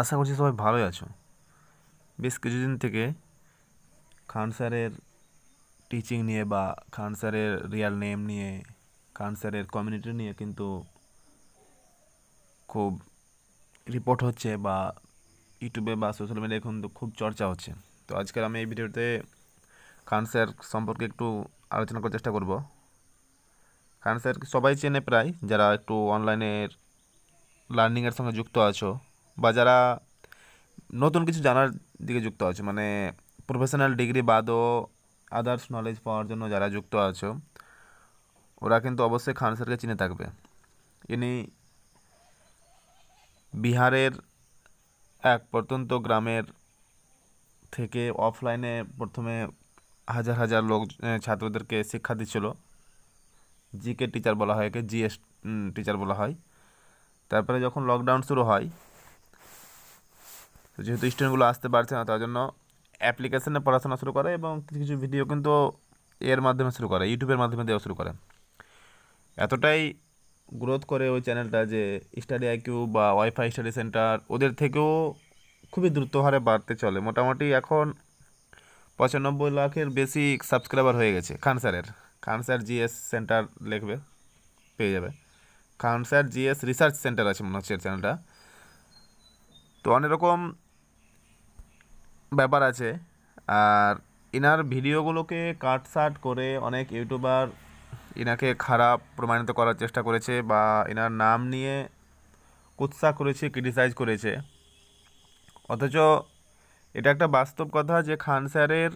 আশা করছি সবাই ভালোই আছো বেশ কিছুদিন থেকে খান স্যারের টিচিং নিয়ে বা খান স্যারের রিয়াল নেম নিয়ে খান স্যারের কমিউনিটি নিয়ে কিন্তু খুব রিপোর্ট হচ্ছে বা ইউটিউবে বা সোশ্যাল মিডিয়ায় এখন তো খুব চর্চা হচ্ছে তো আজকের আমি এই ভিডিওতে খান স্যার সম্পর্কে একটু আলোচনা করার চেষ্টা করব খান স্যার সবাই চেনে প্রায় যারা একটু অনলাইনের লার্নিংয়ের সঙ্গে যুক্ত আছো বা যারা নতুন কিছু জানার দিকে যুক্ত আছে মানে প্রফেশনাল ডিগ্রি বাদও আদার্স নলেজ পাওয়ার জন্য যারা যুক্ত আছো ওরা কিন্তু অবশ্যই খান স্যারকে চিনে থাকবে ইনি বিহারের এক প্রত্যন্ত গ্রামের থেকে অফলাইনে প্রথমে হাজার হাজার লোক ছাত্রদেরকে শিক্ষা দিচ্ছিল জিকে টিচার বলা হয় একে জিএস টিচার বলা হয় তারপরে যখন লকডাউন শুরু হয় তো যেহেতু স্টুডেন্টগুলো আসতে পারছে না তার জন্য অ্যাপ্লিকেশানে পড়াশোনা শুরু করে এবং কিছু কিছু ভিডিও কিন্তু এর মাধ্যমে শুরু করে ইউটিউবের মাধ্যমে দেওয়া শুরু করে এতটাই গ্রোথ করে ওই চ্যানেলটা যে স্টাডি আইকিউ বা ওয়াইফাই স্টাডি সেন্টার ওদের থেকেও খুবই দ্রুত হারে বাড়তে চলে মোটামুটি এখন পঁচানব্বই লাখের বেশি সাবস্ক্রাইবার হয়ে গেছে খান স্যারের খান স্যার জিএস সেন্টার লিখবে পেয়ে যাবে Khan sir GS research centre আছে মনে হচ্ছে চ্যানেলটা তো অনেক রকম ব্যাপার আছে আর এনার ভিডিওগুলোকে কাটসাট করে অনেক ইউটিউবার এনাকে খারাপ প্রমাণিত করার চেষ্টা করেছে বা এনার নাম নিয়ে কুৎসা করেছে ক্রিটিসাইজ করেছে অথচ এটা একটা বাস্তব কথা যে খান স্যারের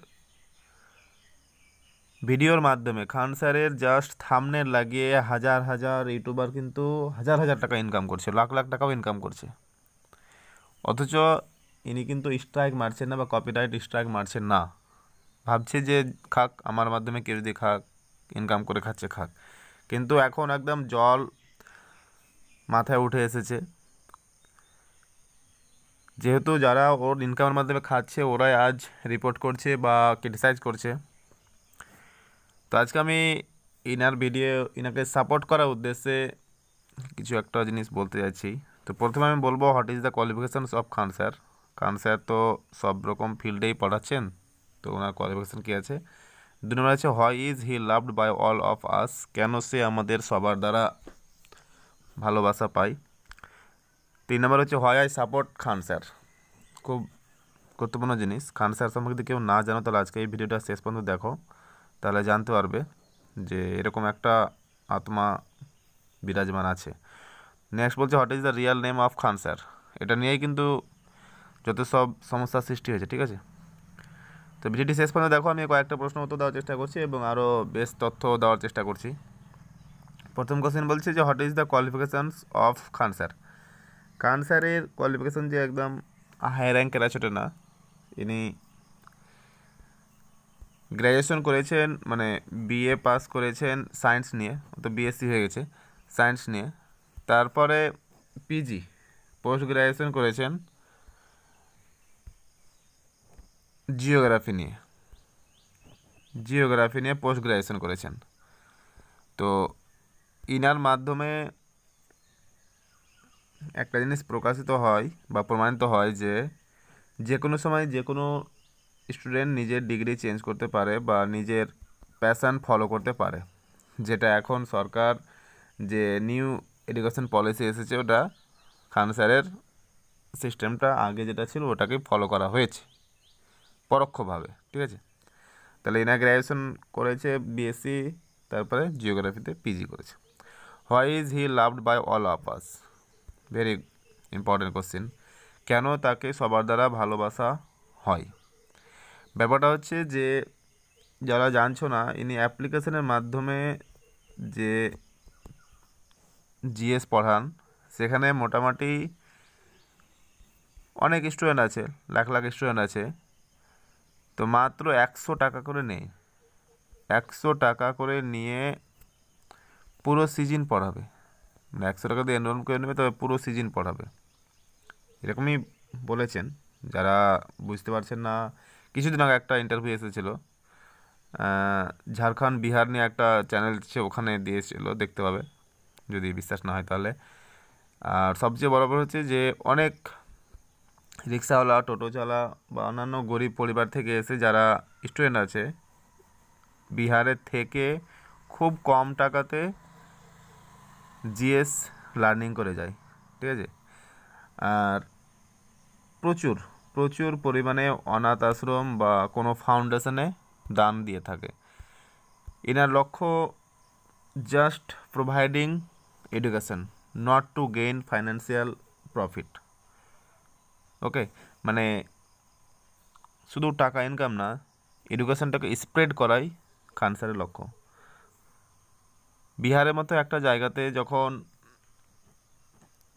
ভিডিওর মাধ্যমে খান স্যারের জাস্ট থামনে লাগিয়ে হাজার হাজার ইউটিউবার কিন্তু হাজার হাজার টাকা ইনকাম করছে লাখ লাখ টাকাও ইনকাম করছে অথচ ইনি কিন্তু স্ট্রাইক মারছেন না বা কপিরাইট স্ট্রাইক মারছেন না ভাবছে যে খাক আমার মাধ্যমে কেউ যদি খাক ইনকাম করে খাচ্ছে খাক কিন্তু এখন একদম জল মাথায় উঠে এসেছে যেহেতু যারা ওর ইনকামের মাধ্যমে খাচ্ছে ওরাই আজ রিপোর্ট করছে বা ক্রিটিসাইজ করছে তো আজকে আমি ইনার ভিডিও ইনাকে সাপোর্ট করার উদ্দেশ্যে কিছু একটা জিনিস বলতে যাচ্ছি তো প্রথমে আমি বলবো what is the qualifications of Khan sir কারণ স্যার তো সব রকম ফিল্ডেই পড়াচ্ছেন তো ওনার কোয়ালিফিকেশান কী আছে দু নম্বর আছে why is he loved by all of us কেন সে আমাদের সবার দ্বারা ভালোবাসা পায় তিন নম্বর হচ্ছে why I support Khan sir খুব গুরুত্বপূর্ণ জিনিস খান স্যার সম্পর্কে যদি কেউ না জানো তাহলে আজকে এই ভিডিওটা শেষ পর্যন্ত দেখো তাহলে জানতে পারবে যে এরকম একটা আত্মা বিরাজমান আছে নেক্সট বলছে what is the real name of Khan sir এটা নিয়েই কিন্তু যত সব সমস্যার সৃষ্টি হয়েছে ঠিক আছে তো ভিডিওটি শেষ পর্যন্ত দেখো আমি কয়েকটা প্রশ্ন উত্তর দেওয়ার চেষ্টা করছি এবং আরও বেশ তথ্য দেওয়ার চেষ্টা করছি প্রথম কোশ্চেন বলছে যে what is the qualifications of Khan sir Khan স্যারের কোয়ালিফিকেশান যে একদম হাই র্যাঙ্কের আছে না ইনি গ্র্যাজুয়েশন করেছেন মানে বিএ পাস করেছেন সায়েন্স নিয়ে তো বিএসসি হয়ে গেছে সায়েন্স নিয়ে তারপরে পিজি পোস্ট গ্র্যাজুয়েশন করেছেন জিওগ্রাফি নিয়ে জিওগ্রাফি নিয়ে পোস্ট গ্রাজুয়েশন করেছেন তো ইনার মাধ্যমে একটা জিনিস প্রকাশিত হয় বা প্রমাণিত হয় যে যে কোনো সময় যে কোনো স্টুডেন্ট নিজের ডিগ্রি চেঞ্জ করতে পারে বা নিজের প্যাশান ফলো করতে পারে যেটা এখন সরকার যে নিউ এডুকেশন পলিসি এসেছে ওটা খান স্যারের সিস্টেমটা আগে যেটা ছিল ওটাকে ফলো করা হয়েছে পরোক্ষভাবে ঠিক আছে তাহলে এনার গ্র্যাজুয়েশন করেছে বিএসসি তারপরে জিওগ্রাফিতে পিজি করেছে why is he loved by all of us very important question কেন তাকে সবার দ্বারা ভালোবাসা হয় ব্যাপারটা হচ্ছে যে যারা জানছো না ইনি অ্যাপ্লিকেশনের মাধ্যমে যে জিএস পড়ান সেখানে মোটামুটি অনেক স্টুডেন্ট আছে লাখ লাখ স্টুডেন্ট আছে তো মাত্র একশো টাকা করে নেই একশো টাকা করে নিয়ে পুরো সিজন পড়াবে মানে একশো টাকা দিয়ে এনরোল করে নেবে তবে পুরো সিজন পড়াবে এরকমই বলেছেন যারা বুঝতে পারছেন না কিছুদিন আগে একটা ইন্টারভিউ এসেছিলো ঝাড়খণ্ড বিহার নিয়ে একটা চ্যানেল সে ওখানে দিয়েছিল দেখতে পাবে যদি বিশ্বাস না হয় তাহলে আর সবচেয়ে বড় হচ্ছে যে অনেক রিক্সাওয়ালা টোটোচালা বা অন্যান্য গরিব পরিবার থেকে এসে যারা স্টুডেন্ট আছে বিহারের থেকে খুব কম টাকাতে জিএস লার্নিং করে যায় ঠিক আছে আর প্রচুর প্রচুর পরিমাণে অনাথ আশ্রম বা কোনো ফাউন্ডেশনে দান দিয়ে থাকে এনার লক্ষ্য just providing education not to gain financial profit okay মানে শুধু টাকা ইনকাম না এডুকেশনটাকে স্প্রেড করাই খান স্যারের লক্ষ্য বিহারের মতো একটা জায়গাতে যখন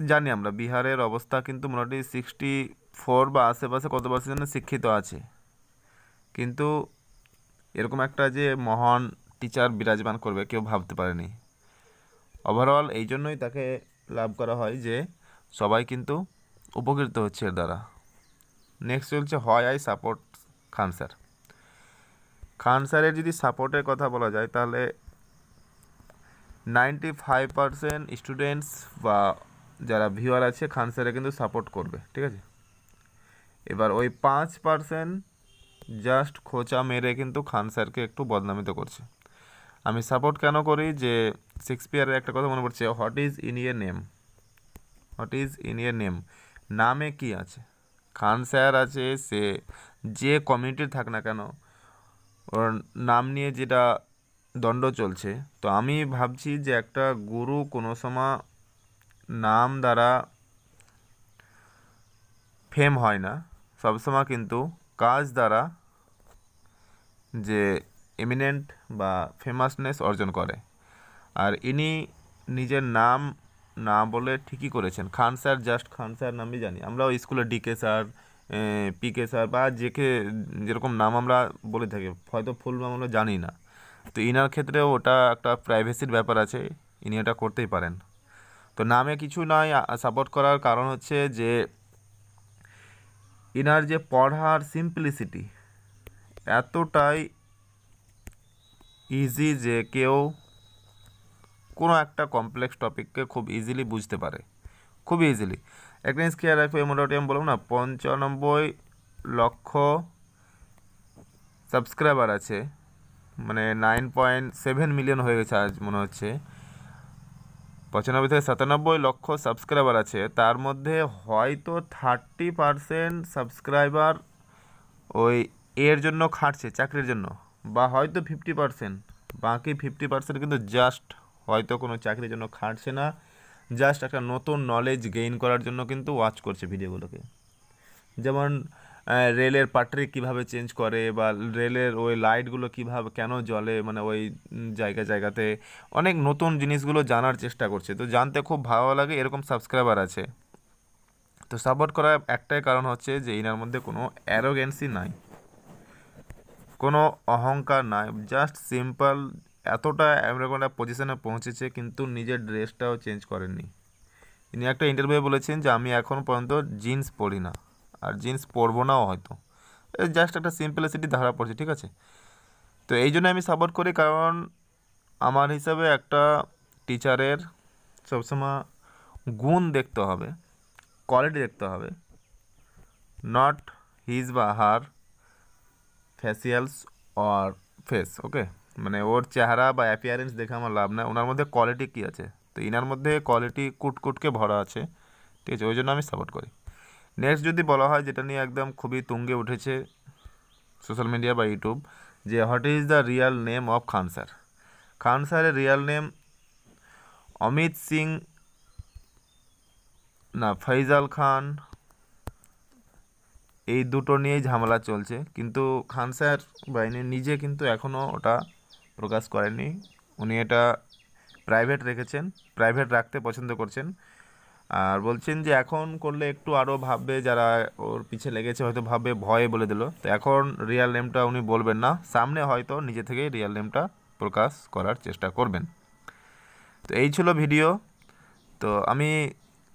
জানি আমরা বিহারের অবস্থা কিন্তু মোটামুটি সিক্সটি ফোর বা আশেপাশে কত পার্সেন্ট শিক্ষিত আছে কিন্তু এরকম একটা যে মহান টিচার বিরাজমান করবে কেউ ভাবতে পারেনি ওভারঅল এই জন্যই তাকে লাভ করা হয় যে সবাই কিন্তু উপকৃত হচ্ছে এর দ্বারা নেক্সট চলছে হয় I support Khan sir Khan স্যারের যদি সাপোর্টের কথা বলা যায় তাহলে নাইনটি ফাইভ পারসেন্ট স্টুডেন্টস বা যারা ভিউয়ার আছে খান কিন্তু সাপোর্ট করবে ঠিক আছে এবার ওই পাঁচ পারসেন্ট জাস্ট খোঁচা মেরে কিন্তু খান স্যারকে একটু বদনামিত করছে আমি সাপোর্ট কেন করি যে শেক্সপিয়ারের একটা কথা মনে পড়ছে what is in your name what is in your name নামে কি আছে খান স্যার আছে সে যে কমিউনিটির থাক না কেন ওর নাম নিয়ে যেটা দণ্ড চলছে তো আমি ভাবছি যে একটা গুরু কোনো সময় নাম দ্বারা ফেম হয় না সবসময় কিন্তু কাজ দ্বারা যে এমিনেন্ট বা ফেমাসনেস অর্জন করে আর ইনি নিজের নাম না বলে ঠিকই করেছেন Khan sir just Khan sir নামই জানি আমরা ওই স্কুলে ডিকে স্যার পিকে স্যার বা জেকে যেরকম নাম আমরা বলে থাকি হয়তো ফুল নাম আমরা জানি না তো ইনার ক্ষেত্রেও ওটা একটা প্রাইভেসির ব্যাপার আছে ইনি এটা করতেই পারেন তো নামে কিছু নয় সাপোর্ট করার কারণ হচ্ছে যে ইনার যে পড়ার সিম্পলিসিটি এতটাই ইজি যে কেউ কোনো একটা কমপ্লেক্স টপিককে খুব ইজিলি বুঝতে পারে খুব ইজিলি একটা জিনিস খেয়াল রাখবে মোটামুটি আমি বললাম না পঞ্চানব্বই লক্ষ সাবস্ক্রাইবার আছে মানে নাইন পয়েন্ট সেভেন মিলিয়ন হয়ে গেছে আজ মনে হচ্ছে পঁচানব্বই থেকে সাতানব্বই লক্ষ সাবস্ক্রাইবার আছে তার মধ্যে হয়তো থার্টি পারসেন্ট সাবস্ক্রাইবার ওই এর জন্য খাটছে চাকরির জন্য বা হয়তো ফিফটি পারসেন্ট বাকি ফিফটি পারসেন্ট কিন্তু জাস্ট হয়তো কোনো চাকরির জন্য খাটছে না জাস্ট একটা নতুন নলেজ গেইন করার জন্য কিন্তু ওয়াচ করছে ভিডিওগুলোকে যেমন রেলের পাটরি কিভাবে চেঞ্জ করে বা রেলের ওই লাইটগুলো কিভাবে কেন জ্বলে মানে ওই জায়গা জায়গাতে অনেক নতুন জিনিসগুলো জানার চেষ্টা করছে তো জানতে খুব ভালো লাগে এরকম সাবস্ক্রাইবার আছে তো সাপোর্ট করার একটাই কারণ হচ্ছে যে এনার মধ্যে কোনো অ্যারোগেন্সি নাই কোনো অহংকার নাই জাস্ট সিম্পল এতটা এরকম একটা পজিশানে পৌঁছেছে কিন্তু নিজের ড্রেসটাও চেঞ্জ করেননি তিনি একটা ইন্টারভিউ বলেছেন যে আমি এখন পর্যন্ত জিন্স পরি না আর জিন্স পরবো নাও হয়তো জাস্ট একটা সিম্পলিসিটি ধারা পড়ছে ঠিক আছে তো এই জন্য আমি সাপোর্ট করি কারণ আমার হিসাবে একটা টিচারের সবসময় গুণ দেখতে হবে কোয়ালিটি দেখতে হবে নট হিজ বা হার ফেসিয়ালস অর ফেস ওকে মানে ওর চেহারা বা অ্যাপিয়ারেন্স দেখে আমার লাভ না ওনার মধ্যে কোয়ালিটি কী আছে তো ইনার মধ্যে কোয়ালিটি কুটকুটকে ভরা আছে ঠিক আছে ওই জন্য আমি সাপোর্ট করি নেক্সট যদি বলা হয় যেটা নিয়ে একদম খুবই তুঙ্গে উঠেছে সোশ্যাল মিডিয়া বা ইউটিউব যে what is the real name of Khan sir Khan স্যারের রিয়াল নেম অমিত সিং না ফৈজাল খান এই দুটো নিয়েই ঝামেলা চলছে কিন্তু খান স্যার বাইনে নিজে কিন্তু এখনও ওটা প্রকাশ করেননি উনি এটা প্রাইভেট রেখেছেন প্রাইভেট রাখতে পছন্দ করছেন আর বলছেন যে এখন করলে একটু আরও ভাববে যারা ওর পিছে লেগেছে হয়তো ভাববে ভয়ে বলে দিল তো এখন রিয়াল নেমটা উনি বলবেন না সামনে হয়তো নিজে থেকেই রিয়াল নেমটা প্রকাশ করার চেষ্টা করবেন তো এই ছিল ভিডিও তো আমি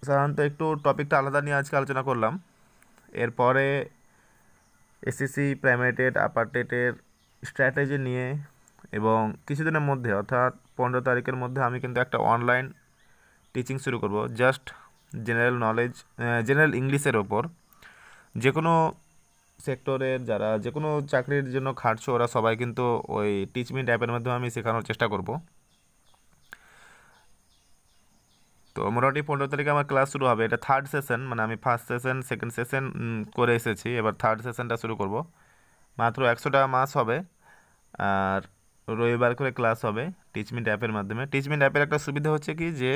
সাধারণত একটু টপিকটা আলাদা নিয়ে আজকে আলোচনা করলাম এরপরে এসএসসি প্রাইমারি টেট আপার টেটের স্ট্র্যাটেজি নিয়ে এবং কিছুদিনের মধ্যে অর্থাৎ পনেরো তারিখের মধ্যে আমি কিন্তু একটা অনলাইন টিচিং শুরু করব জাস্ট জেনারেল নলেজ জেনারেল ইংলিশের ওপর যে কোনো সেক্টরের যারা যে কোনো চাকরির জন্য খাটছে ওরা সবাই কিন্তু ওই টিচমিন অ্যাপের মাধ্যমে আমি শেখানোর চেষ্টা করব তো মোটামুটি পনেরো তারিখে আমার ক্লাস শুরু হবে এটা থার্ড সেশন মানে আমি ফার্স্ট সেশন সেকেন্ড সেশন করে এসেছি এবার থার্ড সেশনটা শুরু করব মাত্র একশোটা মাস হবে আর রবিবার করে ক্লাস হবে টিচমেন্ট অ্যাপের মাধ্যমে টিচমেন্ট অ্যাপের একটা সুবিধা হচ্ছে কি যে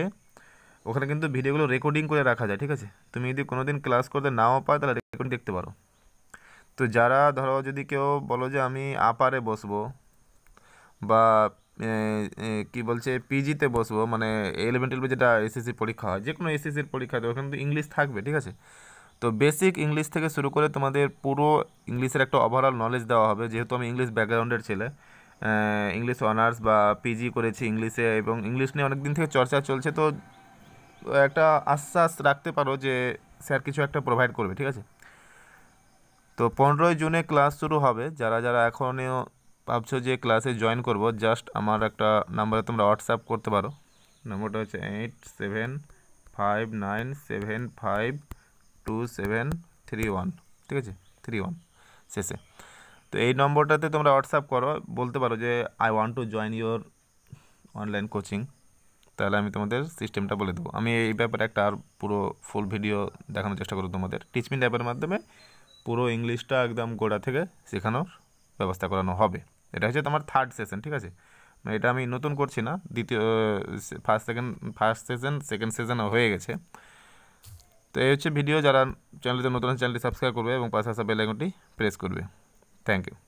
ওখানে কিন্তু ভিডিওগুলো রেকর্ডিং করে রাখা যায় ঠিক আছে তুমি যদি কোনো দিন ক্লাস করতে নাও পাও তাহলে রেকর্ডিং দেখতে পারো তো যারা ধরো যদি কেউ বলো যে আমি আপারে বসবো বা কি বলছে পিজিতে বসবো মানে ইলেভেন টুয়েলভে যেটা এসএসসি পরীক্ষা হয় যে কোনো এসএসসির পরীক্ষাতে ওখানে কিন্তু ইংলিশ থাকবে ঠিক আছে তো বেসিক ইংলিশ থেকে শুরু করে তোমাদের পুরো ইংলিশের একটা ওভারঅল নলেজ দেওয়া হবে যেহেতু আমি ইংলিশ ব্যাকগ্রাউন্ডের ছেলে ইংলিশ অনার্স বা পিজি করেছি ইংলিশে এবং ইংলিশ নিয়ে অনেক দিন থেকে চর্চা চলছে তো একটা আশ্বাস রাখতে পারো যে স্যার কিছু একটা প্রোভাইড করবে ঠিক আছে তো পনেরোই জুনে ক্লাস শুরু হবে যারা যারা এখনও ভাবছো যে ক্লাসে জয়েন করব জাস্ট আমার একটা নাম্বারে তোমরা হোয়াটসঅ্যাপ করতে পারো নম্বরটা হচ্ছে eight seven five nine seven five two seven three one ঠিক আছে থ্রি ওয়ান শেষে তো এই নম্বরটাতে তোমরা হোয়াটসঅ্যাপ করো বলতে পারো যে I want to join your online coaching তাহলে আমি তোমাদের সিস্টেমটা বলে দেবো আমি এই ব্যাপারে একটা আর পুরো ফুল ভিডিও দেখানোর চেষ্টা করবো তোমাদের টিচমিন অ্যাপের মাধ্যমে পুরো ইংলিশটা একদম গোড়া থেকে শেখানোর ব্যবস্থা করানো হবে এটা হচ্ছে তোমার থার্ড সেশন ঠিক আছে মানে এটা আমি নতুন করছি না দ্বিতীয় first second first session second session হয়ে গেছে তো এই হচ্ছে ভিডিও যারা চ্যানেলতে নতুন চ্যানেলটি সাবস্ক্রাইব করবে এবং পাশে আসা বেল প্রেস করবে Thank you.